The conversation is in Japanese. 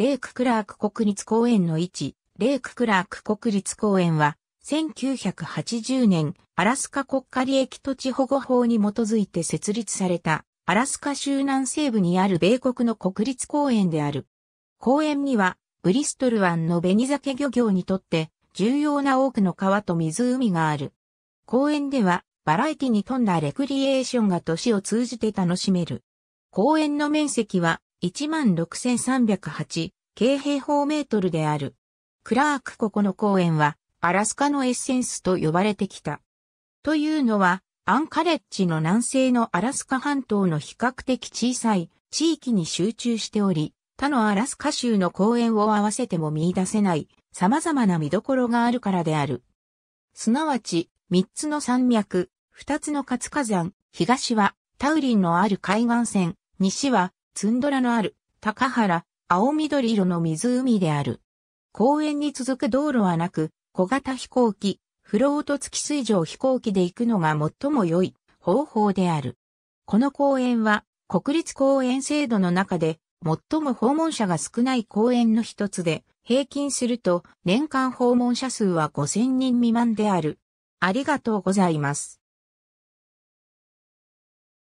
レイク・クラーク国立公園の位置、レイク・クラーク国立公園は、1980年、アラスカ国家利益土地保護法に基づいて設立された、アラスカ州南西部にある米国の国立公園である。公園には、ブリストル湾のベニザケ漁業にとって、重要な多くの川と湖がある。公園では、バラエティに富んだレクリエーションが都市を通じて楽しめる。公園の面積は16,308京平方メートルである。クラークここの公園は、アラスカのエッセンスと呼ばれてきた。というのは、アンカレッジの南西のアラスカ半島の比較的小さい地域に集中しており、他のアラスカ州の公園を合わせても見出せない様々な見どころがあるからである。すなわち、三つの山脈、二つの活火山、東はタウリンのある海岸線、西はツンドラのある、高原、青緑色の湖である。公園に続く道路はなく、小型飛行機、フロート付き水上飛行機で行くのが最も良い方法である。この公園は、国立公園制度の中で、最も訪問者が少ない公園の一つで、平均すると年間訪問者数は5000人未満である。ありがとうございます。